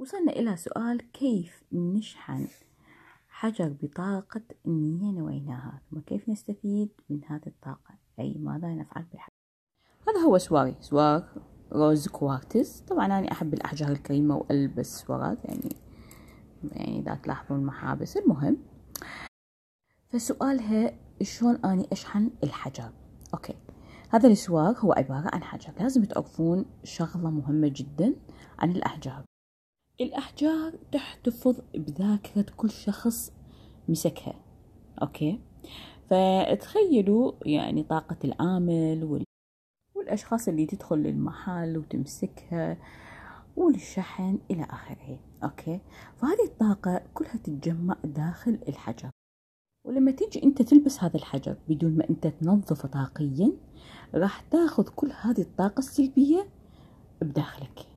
وصلنا إلى سؤال كيف نشحن حجر بطاقة النية نويناها ثم كيف نستفيد من هذه الطاقة أي ماذا نفعل بالحجر هذا هو سواري سوار روز كوارتز طبعا أنا أحب الأحجار الكريمة وألبس سوارات يعني يعني إذا تلاحظون محابس المهم فسؤالها شلون أني أشحن الحجر أوكي هذا السوار هو عبارة عن حجر لازم تعرفون شغلة مهمة جدا عن الأحجار الأحجار تحتفظ بذاكرة كل شخص مسكها أوكي فتخيلوا يعني طاقة العامل وال... والأشخاص اللي تدخل للمحل وتمسكها والشحن إلى آخره أوكي فهذه الطاقة كلها تتجمع داخل الحجر ولما تيجي أنت تلبس هذا الحجر بدون ما أنت تنظفه طاقيا راح تاخذ كل هذه الطاقة السلبية بداخلك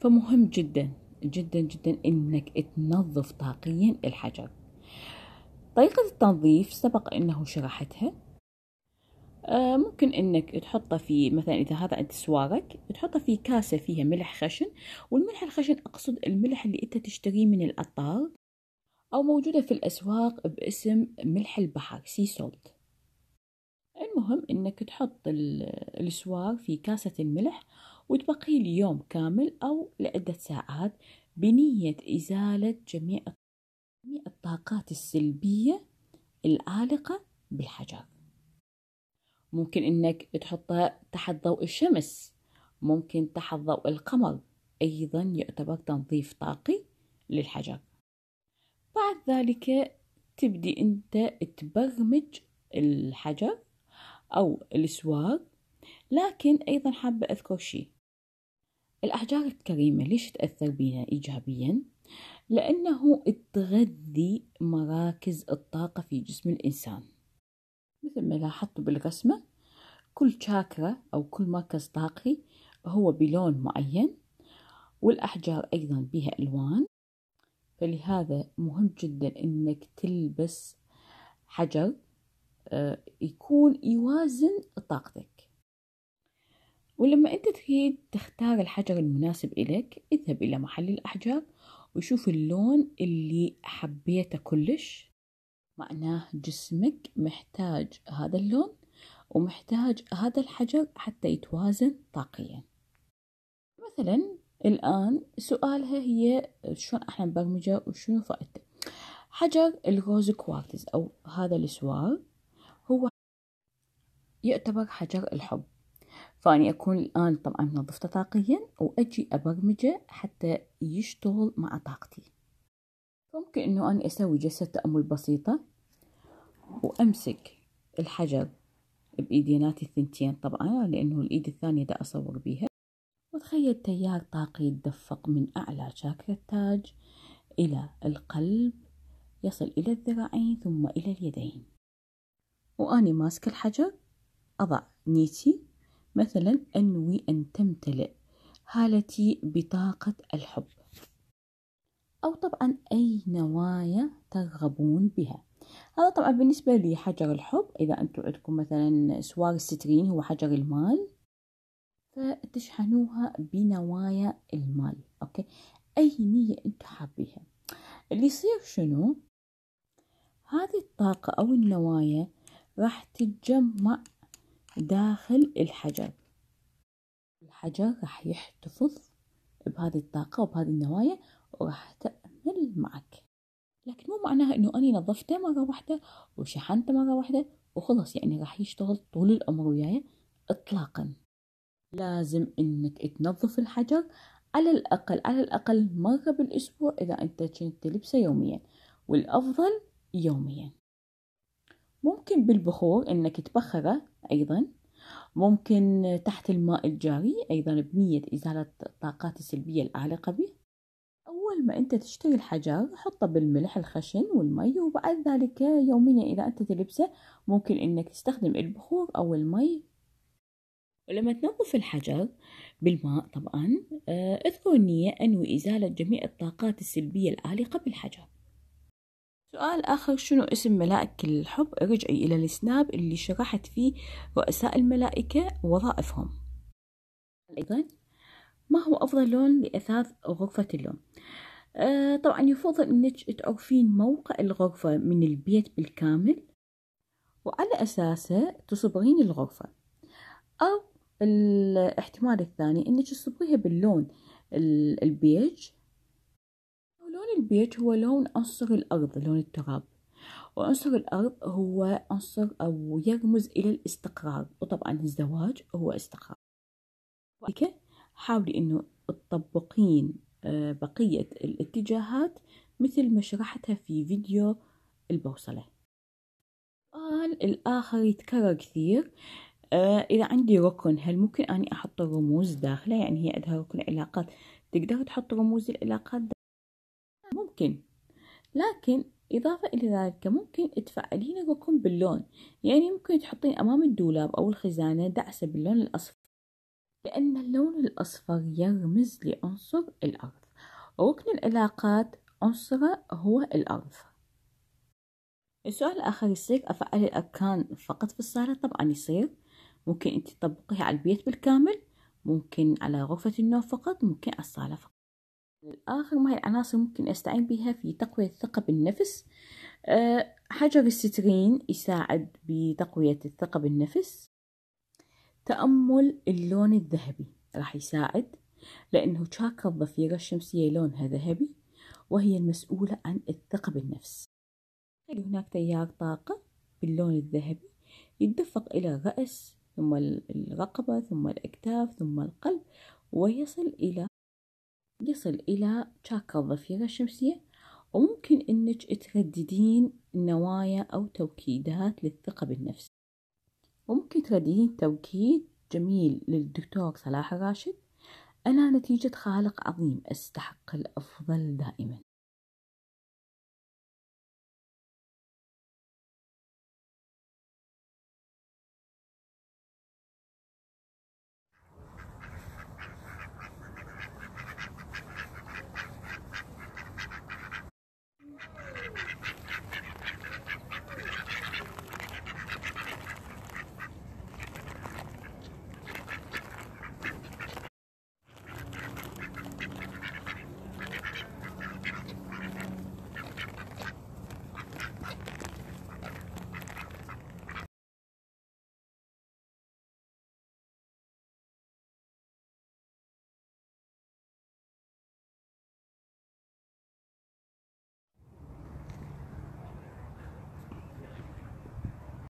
فمهم جدا جدا جدا انك تنظف طاقيا الحجر طريقة التنظيف سبق انه شرحتها آه ممكن انك تحطه في مثلا اذا هذا انت سوارك تحطه في كاسه فيها ملح خشن والملح الخشن اقصد الملح اللي انت تشتريه من الاطار او موجوده في الاسواق باسم ملح البحر سي سولت المهم انك تحط السوار في كاسه الملح وتبقي ليوم كامل أو لعدة ساعات بنية إزالة جميع الطاقات السلبية العالقة بالحجر ممكن إنك تحطها تحت ضوء الشمس ممكن تحت ضوء القمر أيضا يعتبر تنظيف طاقي للحجر بعد ذلك تبدي أنت تبرمج الحجر أو السوار لكن أيضا حابة أذكر شيء الأحجار الكريمة ليش تأثر بينا إيجابيا؟ لأنه تغذي مراكز الطاقة في جسم الإنسان مثل ما لاحظتوا بالرسمة كل شاكرا أو كل مركز طاقي هو بلون معين والأحجار أيضا بها ألوان فلهذا مهم جدا أنك تلبس حجر آه، يكون يوازن طاقتك ولما أنت تريد تختار الحجر المناسب إليك اذهب إلى محل الأحجار وشوف اللون اللي حبيته كلش معناه جسمك محتاج هذا اللون ومحتاج هذا الحجر حتى يتوازن طاقيا مثلا الآن سؤالها هي شلون احنا نبرمجه وشنو فائدته حجر الروز كوارتز أو هذا السوار هو يعتبر حجر الحب فأني أكون الآن طبعا منظفته طاقيا وأجي أبرمجه حتى يشتغل مع طاقتي ممكن أنه أنا أسوي جلسة تأمل بسيطة وأمسك الحجر بإيديناتي الثنتين طبعا لأنه الإيد الثانية دا أصور بيها وتخيل تيار طاقي يتدفق من أعلى شاكرا التاج إلى القلب يصل إلى الذراعين ثم إلى اليدين وأني ماسكة الحجر أضع نيتي مثلا أنوي أن تمتلئ حالتي بطاقة الحب أو طبعا أي نوايا ترغبون بها هذا طبعا بالنسبة لحجر الحب إذا أنتم عندكم مثلا سوار السترين هو حجر المال فتشحنوها بنوايا المال أوكي أي نية أنتم حابيها اللي يصير شنو هذه الطاقة أو النوايا راح تتجمع داخل الحجر الحجر راح يحتفظ بهذه الطاقة وبهذه النوايا وراح تأمل معك لكن مو معناها انه انا نظفته مرة واحدة وشحنته مرة واحدة وخلص يعني راح يشتغل طول العمر وياي اطلاقا لازم انك تنظف الحجر على الأقل على الأقل مرة بالأسبوع إذا أنت كنت تلبسه يوميا والأفضل يوميا ممكن بالبخور أنك تبخره أيضا ممكن تحت الماء الجاري أيضا بنية إزالة الطاقات السلبية العالقة به أول ما أنت تشتري الحجر حطه بالملح الخشن والمي وبعد ذلك يوميا إذا أنت تلبسه ممكن أنك تستخدم البخور أو المي ولما تنظف الحجر بالماء طبعا آه، اذكر النية أنوي إزالة جميع الطاقات السلبية العالقة بالحجر سؤال آخر شنو اسم ملائكة الحب رجعي إلى السناب اللي شرحت فيه رؤساء الملائكة وظائفهم أيضا ما هو أفضل لون لأثاث غرفة اللون آه طبعا يفضل أنك تعرفين موقع الغرفة من البيت بالكامل وعلى أساسه تصبغين الغرفة أو الاحتمال الثاني أنك تصبغيها باللون البيج البيج هو لون عنصر الأرض لون التراب وعنصر الأرض هو عنصر أو يرمز إلى الاستقرار وطبعا الزواج هو استقرار لذلك حاولي أنه تطبقين آه، بقية الاتجاهات مثل ما شرحتها في فيديو البوصلة السؤال الآخر يتكرر كثير آه، إذا عندي ركن هل ممكن أني أحط الرموز داخله يعني هي عندها ركن علاقات تقدر تحط رموز العلاقات ممكن لكن إضافة إلى ذلك ممكن تفعلين الركن باللون يعني ممكن تحطين أمام الدولاب أو الخزانة دعسة باللون الأصفر لأن اللون الأصفر يرمز لعنصر الأرض وركن العلاقات عنصره هو الأرض السؤال الآخر يصير أفعل الأركان فقط في الصالة طبعا يصير ممكن أنت تطبقيها على البيت بالكامل ممكن على غرفة النوم فقط ممكن على الصالة فقط الآخر ما هي العناصر ممكن أستعين بها في تقوية الثقة بالنفس آه، حجر السترين يساعد بتقوية الثقة بالنفس تأمل اللون الذهبي راح يساعد لأنه شاكرا الضفيرة الشمسية لونها ذهبي وهي المسؤولة عن الثقة بالنفس هناك تيار طاقة باللون الذهبي يتدفق إلى الرأس ثم الرقبة ثم الأكتاف ثم القلب ويصل إلى يصل إلى شاكا الضفيرة الشمسية وممكن أنك ترددين نوايا أو توكيدات للثقة بالنفس وممكن ترددين توكيد جميل للدكتور صلاح الراشد أنا نتيجة خالق عظيم أستحق الأفضل دائما